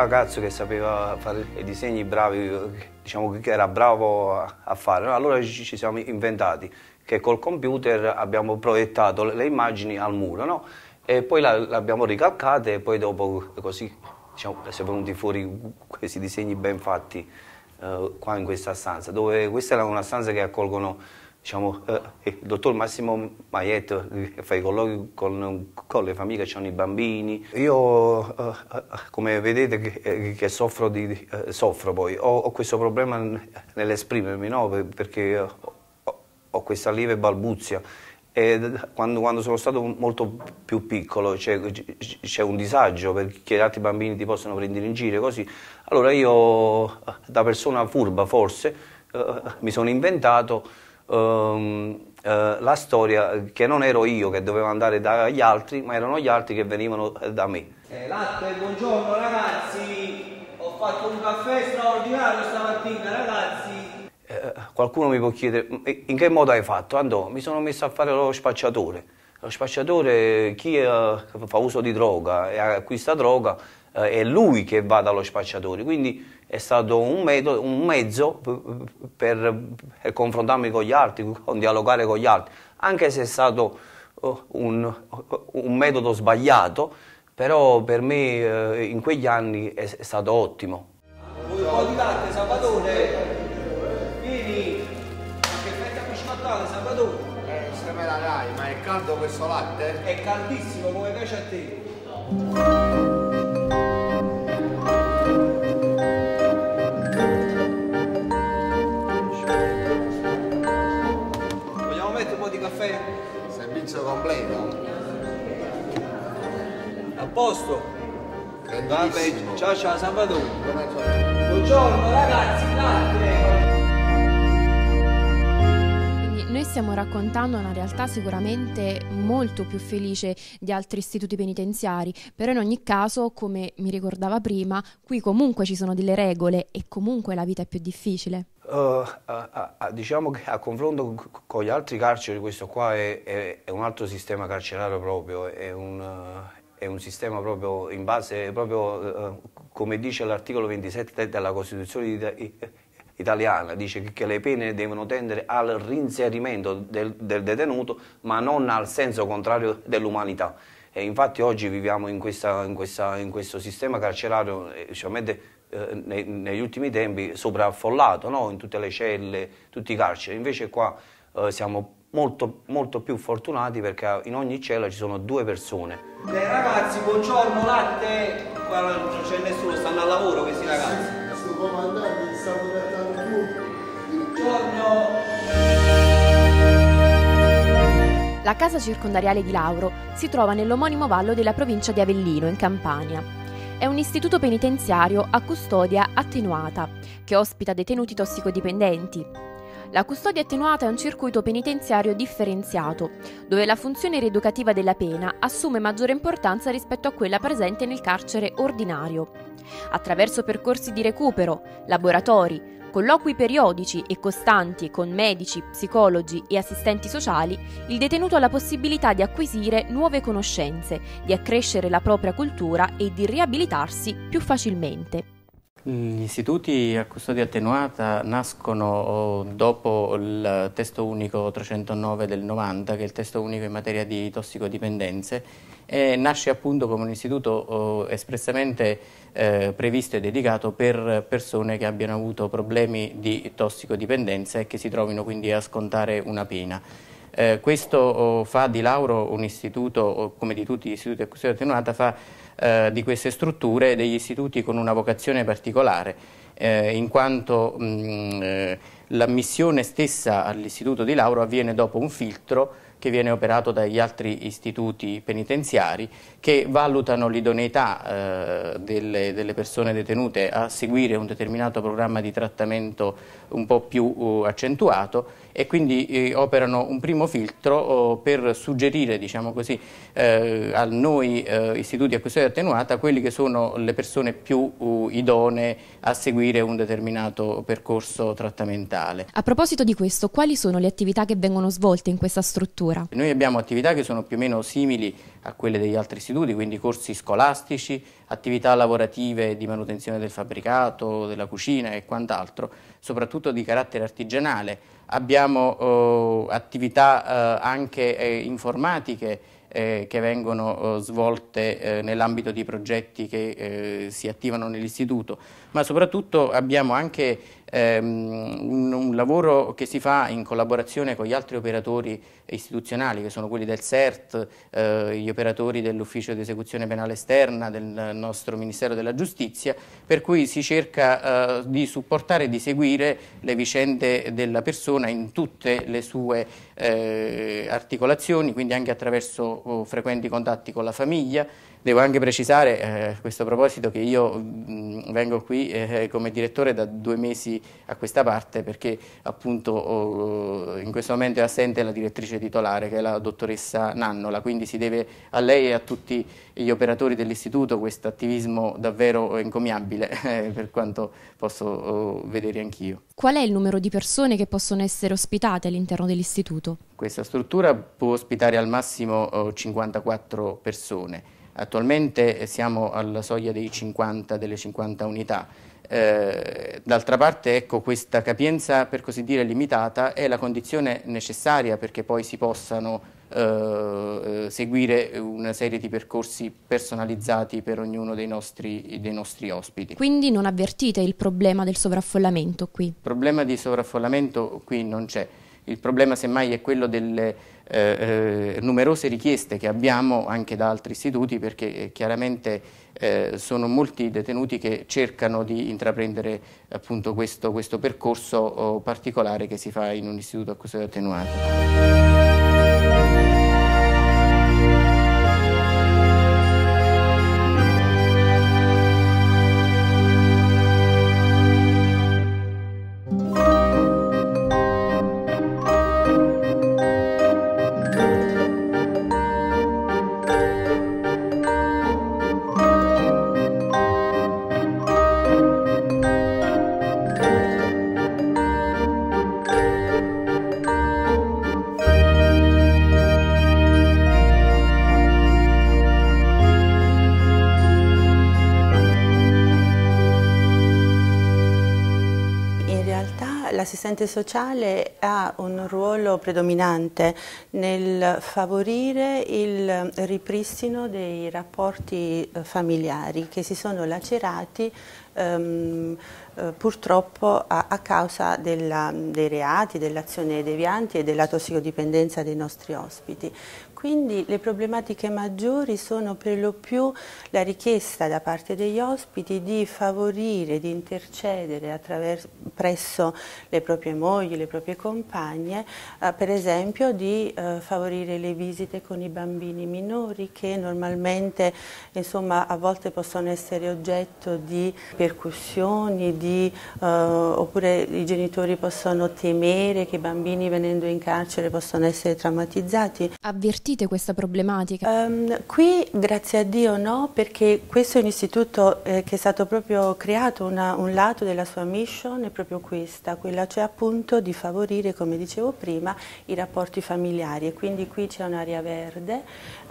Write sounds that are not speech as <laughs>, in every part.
ragazzo che sapeva fare i disegni bravi, diciamo che era bravo a fare. Allora ci siamo inventati che col computer abbiamo proiettato le immagini al muro, no? E poi le abbiamo ricalcate e poi dopo così diciamo, sono venuti fuori questi disegni ben fatti eh, qua in questa stanza, dove questa era una stanza che accolgono Diciamo, eh, il dottor Massimo Maietto fa i colloqui con, con, le famiglie che hanno i bambini. Io, eh, come vedete, che, eh, che soffro, di, eh, soffro poi, ho, ho, questo problema nell'esprimermi, no? perché ho, ho questa lieve balbuzia. Quando, quando, sono stato molto più piccolo c'è un disagio perché gli altri bambini ti possono prendere in giro così. Allora io, da persona furba forse, eh, mi sono inventato um, eh, la storia che non ero io che dovevo andare dagli altri, ma erano gli altri che venivano eh, da me. Eh, latte, buongiorno ragazzi, ho fatto un caffè straordinario stamattina ragazzi. Eh, qualcuno mi può chiedere, in che modo hai fatto? Andò, mi sono messo a fare lo spacciatore. Lo spacciatore, chi eh, fa uso di droga e acquista droga, eh, è lui che va dallo spacciatore, quindi è stato un, metodo, un mezzo per, per, confrontarmi con gli altri, con dialogare con gli altri, anche se è stato oh, un, un metodo sbagliato, però per me eh, in quegli anni è, è stato ottimo. Vuoi un po' di latte, Sabatone? Vieni! Che fetta biscottata, Sabatone? Eh, se me la dai, ma è caldo questo latte? È caldissimo, come piace a te. completo. A posto. Vabbè, ciao ciao Salvatore. Buongiorno ragazzi, latte. Noi stiamo raccontando una realtà sicuramente molto più felice di altri istituti penitenziari, però in ogni caso, come mi ricordava prima, qui comunque ci sono delle regole e comunque la vita è più difficile. Eh, a, a, a, diciamo che a confronto con gli altri carceri questo qua è, è, è un altro sistema carcerario proprio, è un, è un sistema proprio in base, proprio, eh, come dice l'articolo 27 della Costituzione italiana, dice che le pene devono tendere al rinserimento del, del detenuto ma non al senso contrario dell'umanità. E infatti oggi viviamo in, questa, in, questa, in questo sistema carcerario, eh, sicuramente eh, nei, negli ultimi tempi sovraffollato no? in tutte le celle, tutti i carceri. Invece qua eh, siamo molto, molto più fortunati perché in ogni cella ci sono due persone. Beh ragazzi, buongiorno, latte! Qua non c'è nessuno, stanno al lavoro questi ragazzi. Sì, sto comandante, stanno trattando più. Buongiorno! La casa circondariale di Lauro si trova nell'omonimo vallo della provincia di Avellino, in Campania è un istituto penitenziario a custodia attenuata, che ospita detenuti tossicodipendenti. La custodia attenuata è un circuito penitenziario differenziato, dove la funzione rieducativa della pena assume maggiore importanza rispetto a quella presente nel carcere ordinario. Attraverso percorsi di recupero, laboratori, colloqui periodici e costanti con medici, psicologi e assistenti sociali, il detenuto ha la possibilità di acquisire nuove conoscenze, di accrescere la propria cultura e di riabilitarsi più facilmente. Gli istituti a custodia attenuata nascono oh, dopo il testo unico 309 del 90, che è il testo unico in materia di tossicodipendenze, e nasce appunto come un istituto oh, espressamente eh, previsto e dedicato per persone che abbiano avuto problemi di tossicodipendenza e che si trovino quindi a scontare una pena. Eh, questo oh, fa di Lauro un istituto, oh, come di tutti gli istituti a custodia attenuata, fa eh, di queste strutture degli istituti con una vocazione particolare, eh, in quanto mm, eh, l'ammissione stessa all'istituto di Lauro avviene dopo un filtro che viene operato dagli altri istituti penitenziari che valutano l'idoneità eh, delle, delle, persone detenute a seguire un determinato programma di trattamento un po' più eh, accentuato e quindi eh, operano un primo filtro oh, per suggerire diciamo così, eh, a noi eh, istituti a custodia attenuata quelli che sono le persone più uh, idonee a seguire un determinato percorso trattamentale. A proposito di questo, quali sono le attività che vengono svolte in questa struttura? Noi abbiamo attività che sono più o meno simili a quelle degli altri istituti, quindi corsi scolastici, attività lavorative di manutenzione del fabbricato, della cucina e quant'altro, soprattutto di carattere artigianale abbiamo eh, attività eh, anche eh, informatiche che vengono svolte nell'ambito di progetti che si attivano nell'istituto, ma soprattutto abbiamo anche ehm, un, un, lavoro che si fa in collaborazione con gli altri operatori istituzionali, che sono quelli del CERT, eh, gli operatori dell'Ufficio di Esecuzione Penale Esterna, del nostro Ministero della Giustizia, per cui si cerca eh, di supportare e di seguire le vicende della persona in tutte le sue eh, articolazioni, quindi anche attraverso oh, frequenti contatti con la famiglia, Devo anche precisare eh, a questo proposito che io mh, mm, vengo qui eh, come direttore da due mesi a questa parte perché appunto oh, in questo momento è assente la direttrice titolare che è la dottoressa Nannola, quindi si deve a lei e a tutti gli operatori dell'istituto questo attivismo davvero encomiabile <laughs> eh, per quanto posso oh, vedere anch'io. Qual è il numero di persone che possono essere ospitate all'interno dell'istituto? Questa struttura può ospitare al massimo oh, 54 persone. Attualmente siamo alla soglia 50, delle 50 unità. Eh, d'altra parte ecco, questa capienza per così dire limitata è la condizione necessaria perché poi si possano eh, eh, seguire una serie di percorsi personalizzati per ognuno dei nostri, dei nostri, ospiti. Quindi non avvertite il problema del sovraffollamento qui? Il problema di sovraffollamento qui non c'è. Il problema semmai è quello delle eh, eh, numerose richieste che abbiamo anche da altri istituti perché eh, chiaramente eh, sono molti detenuti che cercano di intraprendere appunto, questo, questo, percorso oh, particolare che si fa in un istituto accusato attenuato. l'assistente sociale ha un ruolo predominante nel favorire il ripristino dei rapporti eh, familiari che si sono lacerati ehm, eh, purtroppo a, a causa della, dei reati, dell'azione deviante e della tossicodipendenza dei nostri ospiti quindi le problematiche maggiori sono per lo più la richiesta da parte degli ospiti di favorire, di intercedere presso le proprie mogli, le proprie compagne, eh, per esempio di eh, favorire le visite con i bambini minori che normalmente insomma, a volte possono essere oggetto di percussioni, di, eh, oppure i genitori possono temere che i bambini venendo in carcere possano essere traumatizzati. Avvertito sentite questa problematica? Um, qui grazie a Dio no, perché questo è un istituto eh, che è stato proprio creato, una, un lato della sua mission è proprio questa, quella cioè appunto di favorire, come dicevo prima, i rapporti familiari e quindi qui c'è un'area verde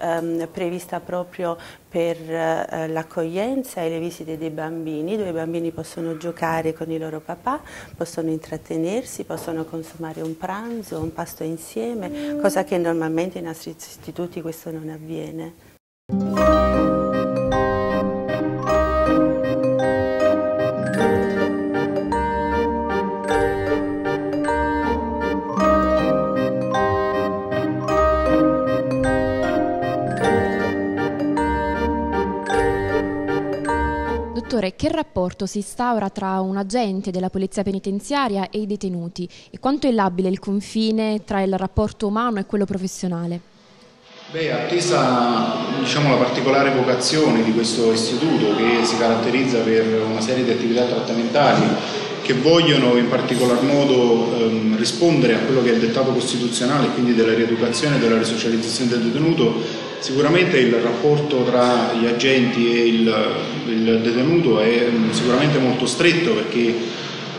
um, prevista proprio per eh, l'accoglienza e le visite dei bambini, dove i bambini possono giocare con i loro papà, possono intrattenersi, possono consumare un pranzo, un pasto insieme, mm. cosa che normalmente in nostri nostri istituti questo non avviene. Dottore, che rapporto si instaura tra un agente della polizia penitenziaria e i detenuti e quanto è labile il confine tra il rapporto umano e quello professionale? Beh, attesa diciamo, la particolare vocazione di questo istituto che si caratterizza per una serie di attività trattamentali che vogliono in particolar modo ehm, rispondere a quello che è il dettato costituzionale, quindi della rieducazione e della risocializzazione del detenuto, sicuramente il rapporto tra gli agenti e il, il detenuto è mh, mm, sicuramente molto stretto perché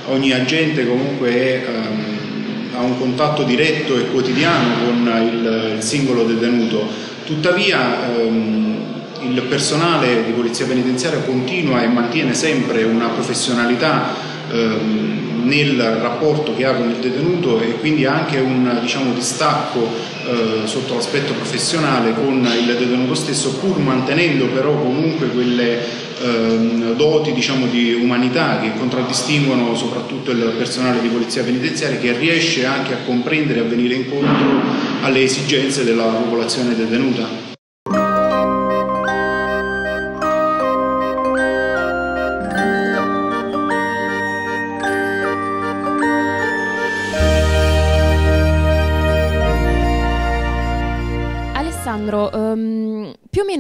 ogni agente comunque è... Ehm, ha un contatto diretto e quotidiano con il, il singolo detenuto, tuttavia ehm, il personale di polizia penitenziaria continua e mantiene sempre una professionalità ehm, nel rapporto che ha con il detenuto e quindi anche un diciamo, distacco eh, sotto l'aspetto professionale con il detenuto stesso, pur mantenendo però comunque quelle Ehm, doti diciamo, di umanità che contraddistinguono soprattutto il personale di polizia penitenziaria che riesce anche a comprendere e a venire incontro alle esigenze della popolazione detenuta.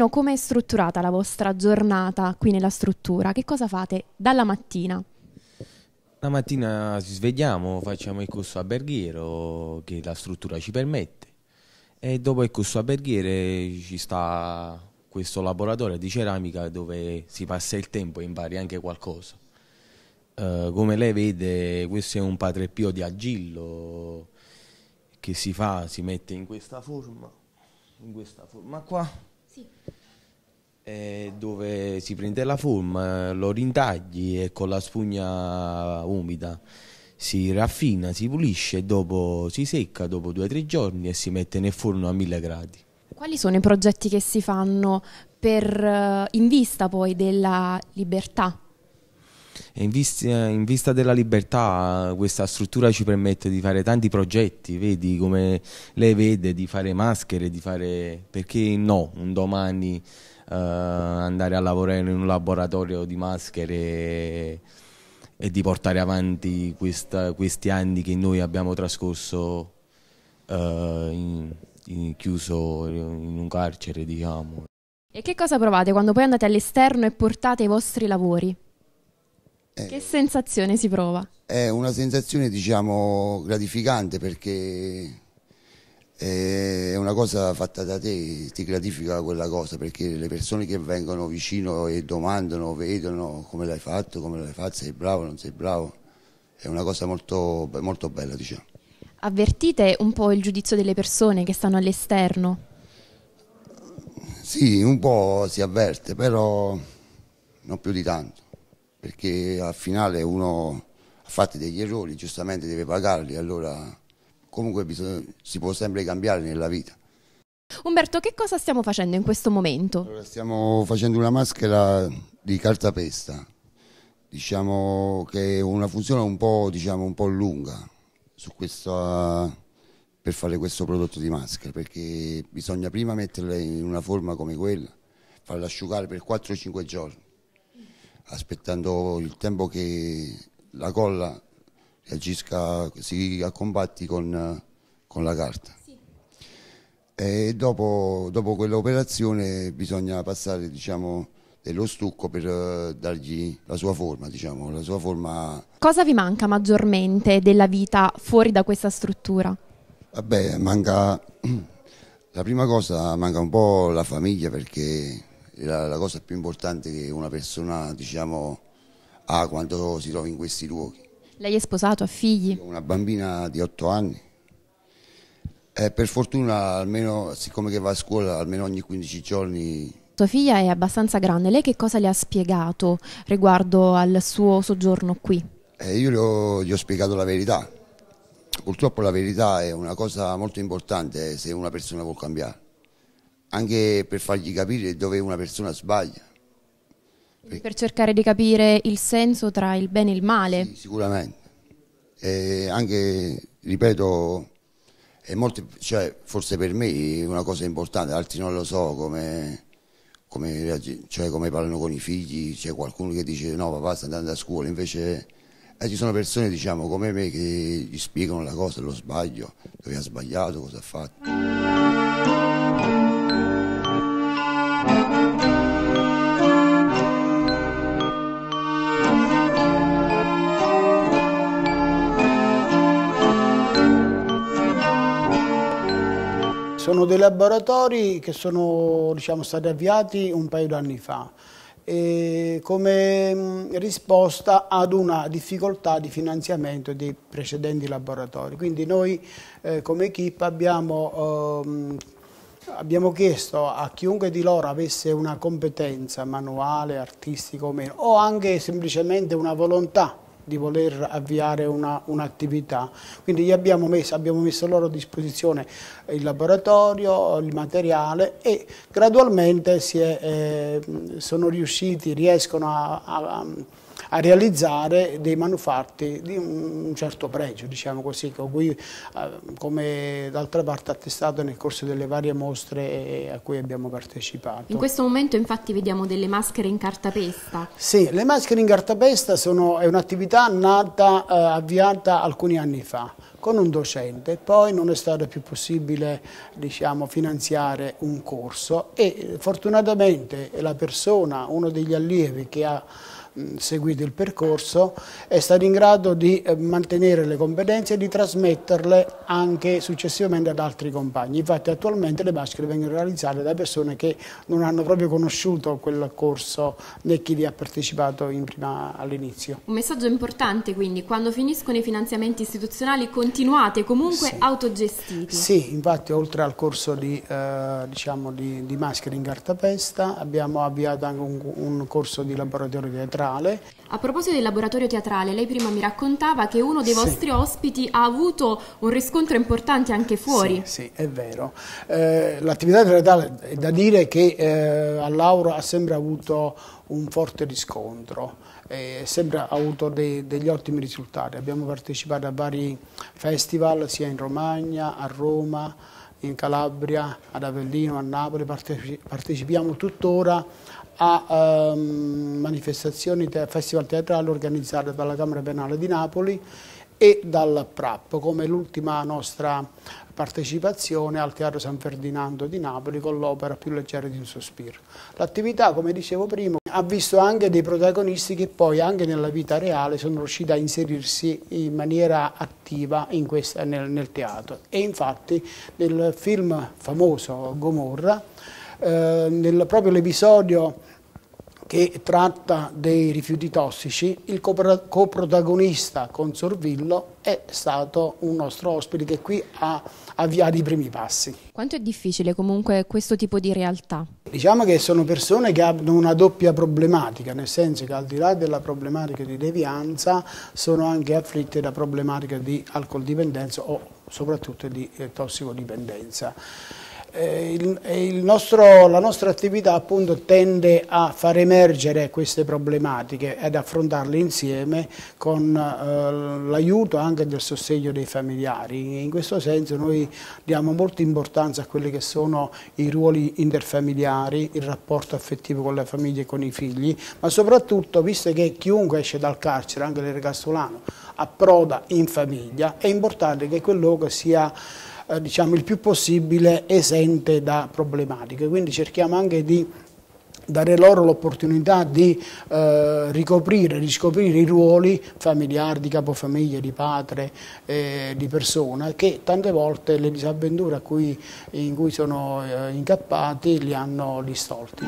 meno come è strutturata la vostra giornata qui nella struttura? Che cosa fate dalla mattina? La mattina ci svegliamo, facciamo il corso alberghiero che la struttura ci permette e dopo il corso alberghiere ci sta questo laboratorio di ceramica dove si passa il tempo e impari anche qualcosa. Uh, come lei vede questo è un padre Pio di Agillo che si fa, si mette in questa forma, in questa forma qua sì. Eh, dove si prende la forma, lo rintagli e con la spugna umida si raffina, si pulisce e dopo si secca dopo due o tre giorni e si mette nel forno a mille gradi. Quali sono i progetti che si fanno per, eh, in vista poi della libertà in, vis eh, in, vista della libertà questa struttura ci permette di fare tanti progetti, vedi come lei vede, di fare maschere, di fare... perché no, un domani uh, andare a lavorare in un laboratorio di maschere e, e di portare avanti questa, questi anni che noi abbiamo trascorso uh, in, in chiuso in un carcere, diciamo. E che cosa provate quando poi andate all'esterno e portate i vostri lavori? Eh, che sensazione si prova? È una sensazione diciamo gratificante perché eh, è una cosa fatta da te, ti gratifica quella cosa perché le persone che vengono vicino e domandano, vedono come l'hai fatto, come l'hai fatto, sei bravo, non sei bravo, è una cosa molto, molto bella diciamo. Avvertite un po' il giudizio delle persone che stanno all'esterno? Sì, un po' si avverte, però non più di tanto perché al finale uno ha fatto degli errori, giustamente deve pagarli, allora comunque bisogna, si può sempre cambiare nella vita. Umberto, che cosa stiamo facendo in questo momento? Allora, stiamo facendo una maschera di cartapesta, diciamo che è una funzione un po', diciamo, un po lunga questa, per fare questo prodotto di maschera, perché bisogna prima metterla in una forma come quella, farla asciugare per 4-5 giorni aspettando il tempo che la colla reagisca, si combatti con, con la carta. Sì. E dopo, dopo quell'operazione bisogna passare diciamo, dello stucco per eh, dargli la sua forma, diciamo, la sua forma. Cosa vi manca maggiormente della vita fuori da questa struttura? Vabbè, manca <clears throat> la prima cosa, manca un po' la famiglia perché la, la cosa più importante che una persona diciamo, ha quando si trova in questi luoghi. Lei è sposato, ha figli? Una bambina di 8 anni. Eh, per fortuna, almeno, siccome va a scuola, almeno ogni 15 giorni... Sua figlia è abbastanza grande, lei che cosa le ha spiegato riguardo al suo soggiorno qui? Eh, io gli ho, gli ho, spiegato la verità. Purtroppo la verità è una cosa molto importante eh, se una persona vuole cambiare anche per fargli capire dove una persona sbaglia. Per cercare di capire il senso tra il bene e il male. Sì, sicuramente. E anche, ripeto, molto, cioè, forse per me è una cosa importante, altri non lo so come, come, cioè, come parlano con i figli, c'è qualcuno che dice no papà sta andando a scuola, invece eh, ci sono persone diciamo, come me che gli spiegano la cosa, lo sbaglio, dove ha sbagliato, cosa ha fatto. sono dei laboratori che sono diciamo, stati avviati un paio d'anni fa come mm, risposta ad una difficoltà di finanziamento dei precedenti laboratori. Quindi noi eh, come equip abbiamo, ehm, abbiamo, chiesto a chiunque di loro avesse una competenza manuale, artistica o meno, o anche semplicemente una volontà di voler avviare un'attività. Un Quindi abbiamo messo, abbiamo messo, a loro a disposizione il laboratorio, il materiale e gradualmente è, eh, sono riusciti, riescono a, a a realizzare dei manufatti di un certo pregio, diciamo così, cui, eh, come d'altra parte attestato nel corso delle varie mostre eh, a cui abbiamo partecipato. In questo momento infatti vediamo delle maschere in cartapesta. Sì, le maschere in cartapesta sono, è un'attività nata, eh, avviata alcuni anni fa con un docente, poi non è stato più possibile diciamo, finanziare un corso e fortunatamente la persona, uno degli allievi che ha Mm, seguito il percorso, è stato in grado di eh, mantenere le competenze e di trasmetterle anche successivamente ad altri compagni. Infatti attualmente le maschere vengono realizzate da persone che non hanno proprio conosciuto quel corso né chi vi ha partecipato all'inizio. Un messaggio importante quindi, quando finiscono i finanziamenti istituzionali continuate comunque sì. autogestiti. Sì, infatti oltre al corso di, eh, diciamo di, di maschere in cartapesta abbiamo avviato anche un, un corso di laboratorio di teatrale. A proposito del laboratorio teatrale, lei prima mi raccontava che uno dei sì. vostri ospiti ha avuto un riscontro importante anche fuori. Sì, sì è vero. Eh, l'attività teatrale è da dire che eh, a Lauro ha sempre avuto un forte riscontro, eh, sempre avuto dei, degli ottimi risultati. Abbiamo partecipato a vari festival sia in Romagna, a Roma, in Calabria, ad Avellino, a Napoli, partecipiamo tuttora a ehm, manifestazioni, te festival teatrali organizzate dalla Camera Penale di Napoli e dal PRAP, come l'ultima nostra partecipazione al Teatro San Ferdinando di Napoli con l'opera Più leggera di un sospiro. L'attività, come dicevo prima, ha visto anche dei protagonisti che poi anche nella vita reale sono riusciti a inserirsi in maniera attiva in questa, nel, nel, teatro. E infatti nel film famoso Gomorra, eh, nel, proprio l'episodio che tratta dei rifiuti tossici, il coprotagonista con Sorvillo è stato un nostro ospite che qui ha avviato i primi passi. Quanto è difficile comunque questo tipo di realtà? Diciamo che sono persone che hanno una doppia problematica, nel senso che al di là della problematica di devianza sono anche afflitte da problematiche di alcol dipendenza o soprattutto di eh, tossicodipendenza eh, il, il nostro, la nostra attività appunto tende a far emergere queste problematiche ed affrontarle insieme con eh, l'aiuto anche del sostegno dei familiari. In questo senso noi diamo molta importanza a quelli che sono i ruoli interfamiliari, il rapporto affettivo con la famiglia e con i figli, ma soprattutto visto che chiunque esce dal carcere, anche l'ergastolano, approda in famiglia, è importante che quel luogo sia eh, diciamo, il più possibile esente da problematiche. Quindi cerchiamo anche di dare loro l'opportunità di eh, ricoprire, riscoprire i ruoli familiari, di capofamiglia, di padre, eh, di persona, che tante volte le disavventure cui, in cui sono eh, incappati li hanno distolti.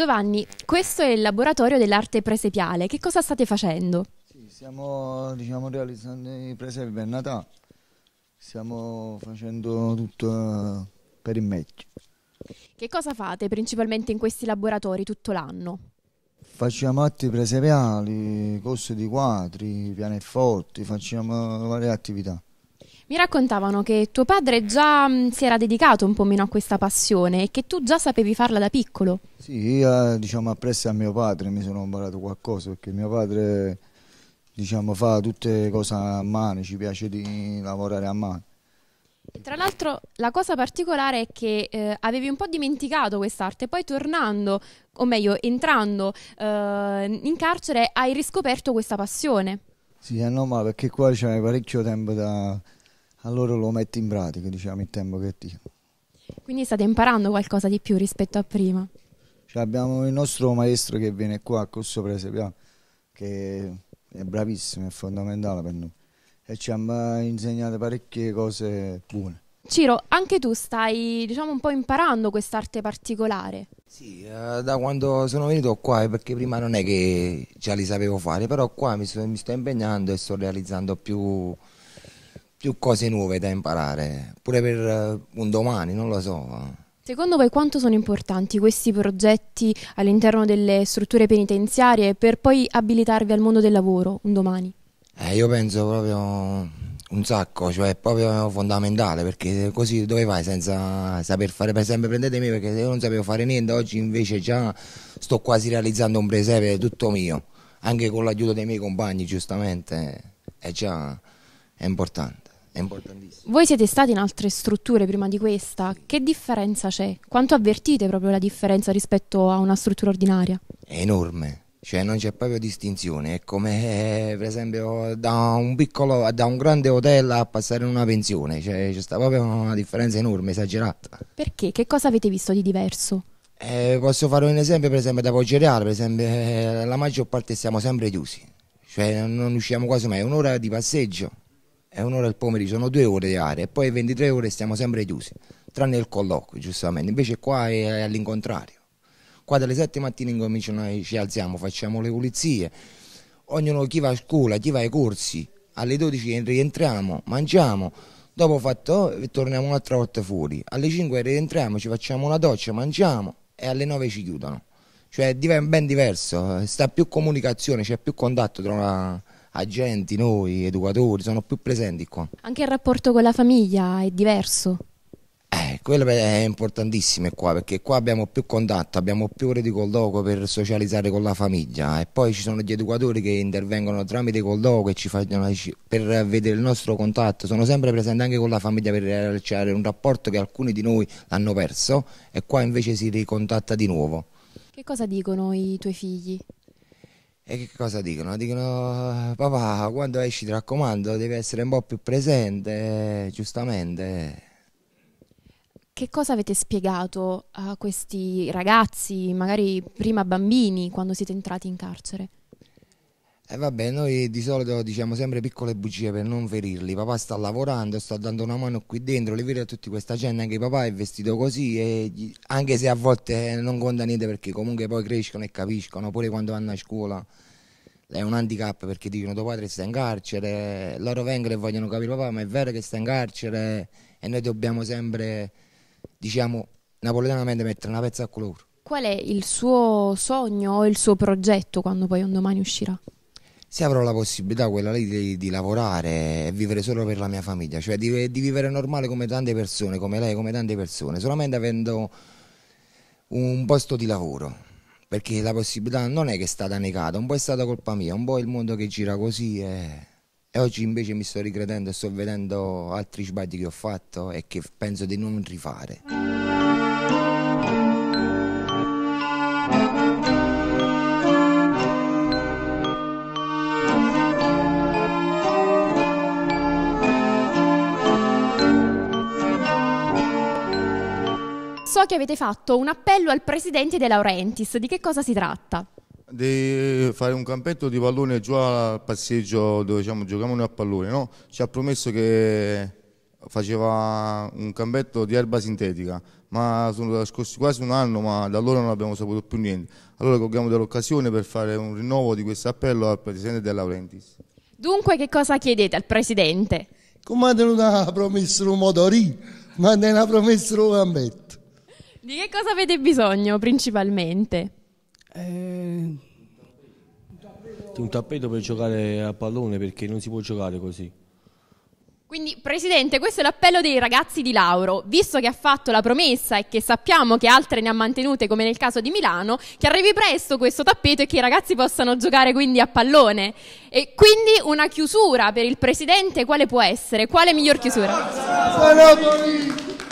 Giovanni, questo è il laboratorio dell'arte presepiale. Che cosa state facendo? Sì, stiamo diciamo, realizzando i presepi per Natale. Stiamo facendo tutto eh, per il meglio. Che cosa fate principalmente in questi laboratori tutto l'anno? Facciamo atti presepiali, corsi di quadri, pianeforti, facciamo varie attività. Mi raccontavano che tuo padre già mh, mm, si era dedicato un po' meno a questa passione e che tu già sapevi farla da piccolo. Sì, io diciamo appresso a mio padre mi sono imparato qualcosa perché mio padre diciamo, fa tutte cose a mano, ci piace di lavorare a mano. Tra l'altro la cosa particolare è che eh, avevi un po' dimenticato quest'arte, poi tornando, o meglio entrando eh, in carcere hai riscoperto questa passione. Sì, eh, no, ma perché qua c'è parecchio tempo da, allora lo metti in pratica, diciamo, il tempo che ti... Quindi state imparando qualcosa di più rispetto a prima? Cioè abbiamo il nostro maestro che viene qua a Corso Presepiano, che è bravissimo, è fondamentale per noi e ci ha insegnato parecchie cose buone. Ciro, anche tu stai diciamo un po' imparando quest'arte particolare. Sì, eh, da quando sono venuto qua, eh, perché prima non è che già li sapevo fare, però qua mi, so, mi sto impegnando e sto realizzando più, più cose nuove da imparare, pure per eh, un domani, non lo so. Secondo voi quanto sono importanti questi progetti all'interno delle strutture penitenziarie per poi abilitarvi al mondo del lavoro un domani? Eh, io penso proprio un sacco, cioè è proprio fondamentale perché così dove vai senza saper fare, per esempio prendetemi perché io non sapevo fare niente, oggi invece già sto quasi realizzando un presepe tutto mio, anche con l'aiuto dei miei compagni giustamente, è già è importante è importantissimo. Voi siete stati in altre strutture prima di questa, che differenza c'è? Quanto avvertite proprio la differenza rispetto a una struttura ordinaria? È enorme, cioè non c'è proprio distinzione, è come eh, per esempio da un, piccolo, da un grande hotel a passare in una pensione, cioè c'è proprio una differenza enorme, esagerata. Perché? Che cosa avete visto di diverso? Eh, posso fare un esempio, per esempio da Poggioreale, per esempio eh, la maggior parte siamo sempre chiusi, cioè non usciamo quasi mai, è un'ora di passeggio è un'ora al pomeriggio, sono due ore di aria e poi 23 ore stiamo sempre chiusi, tranne il colloquio giustamente, invece qua è all'incontrario. Qua dalle 7 mattina incominciano, noi ci alziamo, facciamo le pulizie, ognuno chi va a scuola, chi va ai corsi, alle 12 rientriamo, mangiamo, dopo fatto e torniamo un'altra volta fuori, alle 5 rientriamo, ci facciamo una doccia, mangiamo e alle 9 ci chiudono. Cioè è ben diverso, eh. sta più comunicazione, c'è più contatto tra la agenti, noi, educatori, sono più presenti qua. Anche il rapporto con la famiglia è diverso? Eh, quello è importantissimo qua perché qua abbiamo più contatto, abbiamo più ore di colloquio per socializzare con la famiglia e poi ci sono gli educatori che intervengono tramite colloquio e ci fanno per vedere il nostro contatto, sono sempre presenti anche con la famiglia per realizzare un rapporto che alcuni di noi hanno perso e qua invece si ricontatta di nuovo. Che cosa dicono i tuoi figli? E che cosa dicono? Dicono, eh, papà, quando esci ti raccomando, devi essere un po' più presente, eh, giustamente. Che cosa avete spiegato a questi ragazzi, magari prima bambini, quando siete entrati in carcere? E eh vabbè, noi di solito diciamo sempre piccole bugie per non ferirli. Papà sta lavorando, sta dando una mano qui dentro, le vede a tutta questa gente, anche papà è vestito così, e gli, anche se a volte eh, non conta niente perché comunque poi crescono e capiscono, pure quando vanno a scuola è un handicap perché dicono tuo padre sta in carcere, loro vengono e vogliono capire papà ma è vero che sta in carcere e noi dobbiamo sempre, diciamo, napoletanamente mettere una pezza a coloro. Qual è il suo sogno o il suo progetto quando poi un domani uscirà? se avrò la possibilità quella lì di, di, lavorare e vivere solo per la mia famiglia, cioè di, di, vivere normale come tante persone, come lei, come tante persone, solamente avendo un posto di lavoro, perché la possibilità non è che è stata negata, un po' è stata colpa mia, un po' è il mondo che gira così e, e oggi invece mi sto ricredendo e sto vedendo altri sbagli che ho fatto e che penso di non rifare. so che avete fatto un appello al presidente De Laurentiis, di che cosa si tratta? Di fare un campetto di pallone giù al passeggio dove diciamo, giochiamo noi a pallone, no? Ci ha promesso che faceva un campetto di erba sintetica, ma sono trascorsi quasi un anno, ma da allora non abbiamo saputo più niente. Allora cogliamo dell'occasione per fare un rinnovo di questo appello al Presidente De Laurentiis. Dunque che cosa chiedete al Presidente? Come ha promesso la un motorino, ma ne ha promesso un campetto. Di che cosa avete bisogno principalmente? Eh, un tappeto per giocare a pallone perché non si può giocare così. Quindi, Presidente, questo è l'appello dei ragazzi di Lauro, visto che ha fatto la promessa e che sappiamo che altre ne ha mantenute, come nel caso di Milano, che arrivi presto questo tappeto e che i ragazzi possano giocare quindi a pallone. E quindi una chiusura per il Presidente, quale può essere? Quale miglior chiusura? Sono